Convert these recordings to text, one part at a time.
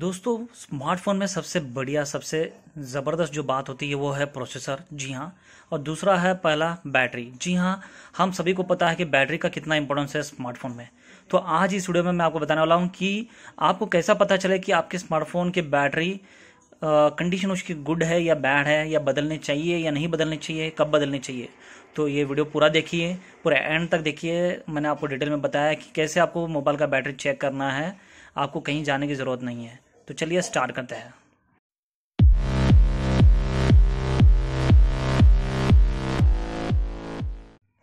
दोस्तों स्मार्टफोन में सबसे बढ़िया सबसे ज़बरदस्त जो बात होती है वो है प्रोसेसर जी हाँ और दूसरा है पहला बैटरी जी हाँ हम सभी को पता है कि बैटरी का कितना इंपॉर्टेंस है स्मार्टफोन में तो आज इस वीडियो में मैं आपको बताने वाला हूँ कि आपको कैसा पता चले कि आपके स्मार्टफोन की बैटरी कंडीशन उसकी गुड है या बैड है या बदलने चाहिए या नहीं बदलने चाहिए कब बदलने चाहिए तो ये वीडियो पूरा देखिए पूरा एंड तक देखिए मैंने आपको डिटेल में बताया कि कैसे आपको मोबाइल का बैटरी चेक करना है आपको कहीं जाने की ज़रूरत नहीं है तो चलिए स्टार्ट करते हैं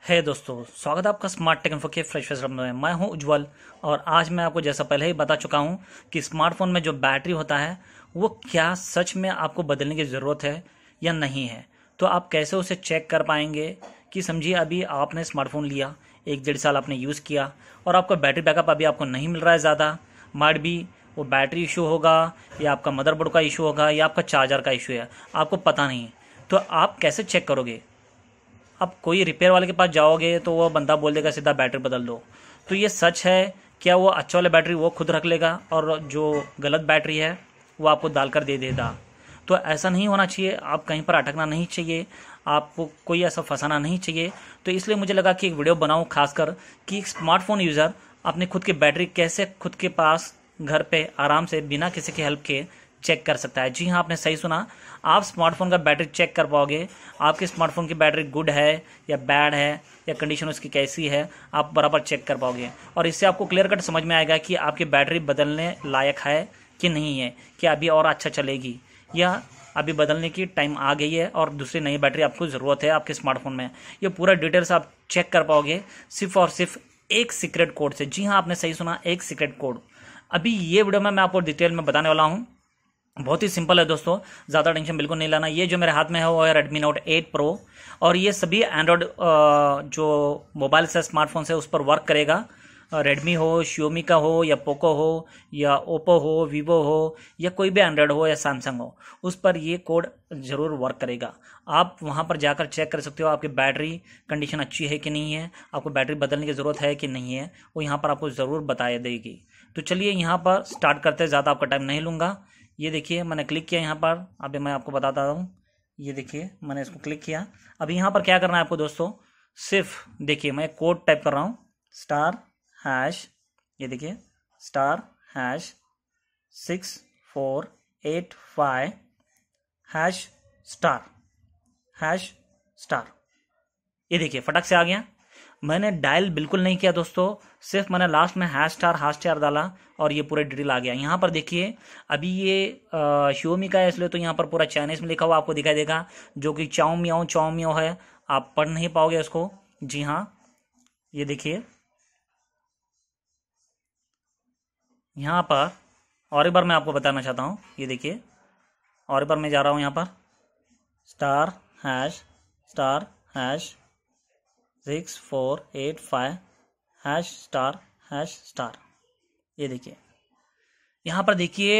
है hey दोस्तों स्वागत है आपका स्मार्ट टेक इन्फो के फ्रेश फ्रेश में मैं हूं उज्जवल और आज मैं आपको जैसा पहले ही बता चुका हूं कि स्मार्टफोन में जो बैटरी होता है वो क्या सच में आपको बदलने की ज़रूरत है या नहीं है तो आप कैसे उसे चेक कर पाएंगे कि समझिए अभी आपने स्मार्टफोन लिया एक डेढ़ साल आपने यूज़ किया और आपका बैटरी बैकअप अभी आपको नहीं मिल रहा है ज़्यादा मार्ड भी वो बैटरी इशू होगा या आपका मदरबोर्ड का इशू होगा या आपका चार्जर का इशू है आपको पता नहीं तो आप कैसे चेक करोगे आप कोई रिपेयर वाले के पास जाओगे तो वो बंदा बोल देगा सीधा बैटरी बदल दो तो ये सच है क्या वो अच्छा वाला बैटरी वो खुद रख लेगा और जो गलत बैटरी है वो आपको डाल कर दे देगा तो ऐसा नहीं होना चाहिए आप कहीं पर अटकना नहीं चाहिए आपको कोई ऐसा फंसाना नहीं चाहिए तो इसलिए मुझे लगा कि एक वीडियो बनाऊँ खासकर कि स्मार्टफोन यूज़र अपने खुद की बैटरी कैसे खुद के पास घर पे आराम से बिना किसी की हेल्प के चेक कर सकता है जी हाँ आपने सही सुना आप स्मार्टफोन का बैटरी चेक कर पाओगे आपके स्मार्टफोन की बैटरी गुड है या बैड है या कंडीशन उसकी कैसी है आप बराबर चेक कर पाओगे और इससे आपको क्लियर कट समझ में आएगा कि आपकी बैटरी बदलने लायक है कि नहीं है कि अभी और अच्छा चलेगी या अभी बदलने की टाइम आ गई है और दूसरी नई बैटरी आपको ज़रूरत है आपके स्मार्टफोन में ये पूरा डिटेल्स आप चेक कर पाओगे सिर्फ और सिर्फ एक सीक्रेट कोड से जी हाँ आपने सही सुना एक सीक्रेट कोड अभी ये वीडियो में मैं आपको डिटेल में बताने वाला हूँ बहुत ही सिंपल है दोस्तों ज़्यादा टेंशन बिल्कुल नहीं लाना ये जो मेरे हाथ में है वो है रेडमी नोट 8 प्रो और ये सभी एंड्रॉयड जो मोबाइल से स्मार्टफोन से उस पर वर्क करेगा रेडमी हो शियोमी का हो या पोको हो या ओप्पो हो वीवो हो या कोई भी एंड्रॉयड हो या सैमसंग हो उस पर ये कोड ज़रूर वर्क करेगा आप वहाँ पर जाकर चेक कर सकते हो आपकी बैटरी कंडीशन अच्छी है कि नहीं है आपको बैटरी बदलने की ज़रूरत है कि नहीं है वो यहाँ पर आपको ज़रूर बताया देगी तो चलिए यहाँ पर स्टार्ट करते हैं ज़्यादा आपका टाइम नहीं लूँगा ये देखिए मैंने क्लिक किया यहाँ पर अभी मैं आपको बताता हूँ ये देखिए मैंने इसको क्लिक किया अभी यहाँ पर क्या करना है आपको दोस्तों सिर्फ देखिए मैं कोड टाइप कर रहा हूँ स्टार हैश ये देखिए star hash six four eight five hash star hash star ये देखिए फटक से आ गया मैंने डायल बिल्कुल नहीं किया दोस्तों सिर्फ मैंने लास्ट में हैश स्टार हाश स्टार डाला और ये पूरे डिटेल आ गया यहाँ पर देखिए अभी ये शियोमी का है इसलिए तो यहाँ पर पूरा चाइनीज़ में लिखा हुआ आपको दिखाई देगा जो कि चाउमियाओ चाउमियो है आप पढ़ नहीं पाओगे इसको जी हाँ ये देखिए यहाँ पर और एक बार मैं आपको बताना चाहता हूँ ये देखिए और एक बार मैं जा रहा हूँ यहाँ पर star hash star hash six four eight five hash star hash star ये देखिए यहाँ पर देखिए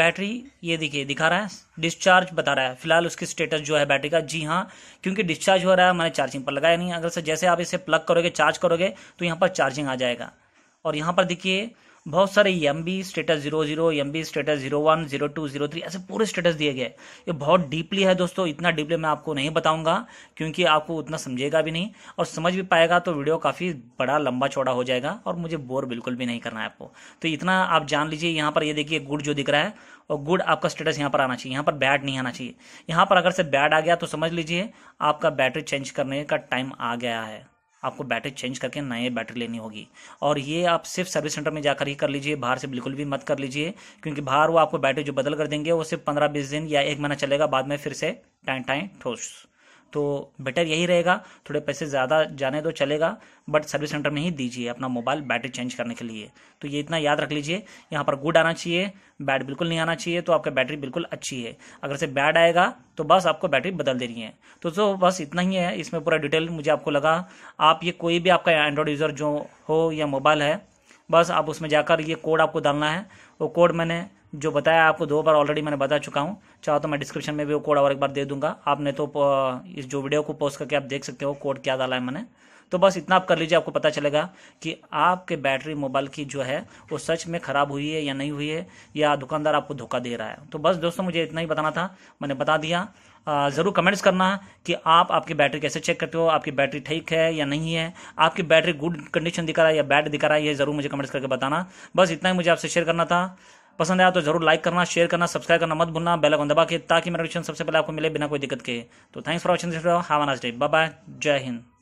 बैटरी ये देखिए दिखा रहा है डिस्चार्ज बता रहा है फिलहाल उसकी स्टेटस जो है बैटरी का जी हाँ क्योंकि डिस्चार्ज हो रहा है मैंने चार्जिंग पर लगाया नहीं अगर से जैसे आप इसे प्लग करोगे चार्ज करोगे तो यहाँ पर चार्जिंग आ जाएगा और यहाँ पर देखिए बहुत सारे M B status zero zero M B status zero one zero two zero three ऐसे पूरे स्टेटस दिए गए ये बहुत डीपली है दोस्तों इतना डीपली मैं आपको नहीं बताऊंगा क्योंकि आपको उतना समझेगा भी नहीं और समझ भी पाएगा तो वीडियो काफ़ी बड़ा लंबा चौड़ा हो जाएगा और मुझे बोर बिल्कुल भी नहीं करना है आपको तो इतना आप जान लीजिए यहाँ पर ये देखिए गुड जो दिख रहा है और गुड आपका स्टेटस यहाँ पर आना चाहिए यहाँ पर बैड नहीं आना चाहिए यहाँ पर अगर से बैड आ गया तो समझ लीजिए आपका बैटरी चेंज करने का टाइम आ गया है आपको बैटरी चेंज करके नए बैटरी लेनी होगी और ये आप सिर्फ सर्विस सेंटर में जाकर ही कर लीजिए बाहर से बिल्कुल भी मत कर लीजिए क्योंकि बाहर वो आपको बैटरी जो बदल कर देंगे वो सिर्फ पंद्रह बीस दिन या एक महीना चलेगा बाद में फिर से टाइम टाइम ठोस तो बेटर यही रहेगा थोड़े पैसे ज़्यादा जाने तो चलेगा बट सर्विस सेंटर में ही दीजिए अपना मोबाइल बैटरी चेंज करने के लिए तो ये इतना याद रख लीजिए यहाँ पर गुड आना चाहिए बैड बिल्कुल नहीं आना चाहिए तो आपका बैटरी बिल्कुल अच्छी है अगर से बैड आएगा तो बस आपको बैटरी बदल दे रही है तो तो बस इतना ही है इसमें पूरा डिटेल मुझे आपको लगा आप ये कोई भी आपका एंड्रॉयड यूज़र जो हो या मोबाइल है बस आप उसमें जाकर ये कोड आपको डालना है वो कोड मैंने जो बताया आपको दो बार ऑलरेडी मैंने बता चुका हूँ चाहो तो मैं डिस्क्रिप्शन में भी वो कोड और एक बार दे दूंगा आपने तो इस जो वीडियो को पोस्ट करके आप देख सकते हो कोड क्या डाला है मैंने तो बस इतना आप कर लीजिए आपको पता चलेगा कि आपके बैटरी मोबाइल की जो है वो सच में ख़राब हुई है या नहीं हुई है या दुकानदार आपको धोखा दे रहा है तो बस दोस्तों मुझे इतना ही बताना था मैंने बता दिया ज़रूर कमेंट्स करना कि आप आपकी बैटरी कैसे चेक करते हो आपकी बैटरी ठीक है या नहीं है आपकी बैटरी गुड कंडीशन दिखा रहा है या बैड दिखा रहा है ये ज़रूर मुझे कमेंट्स करके बताना बस इतना ही मुझे आपसे शेयर करना था पसंद आया तो जरूर लाइक करना शेयर करना सब्सक्राइब करना मत भूलना बेल आइकन दबा के ताकि मेरा नोटिफिकेशन सबसे पहले आपको मिले बिना कोई दिक्कत के तो thanks for watching this video have a nice day bye bye जय हिंद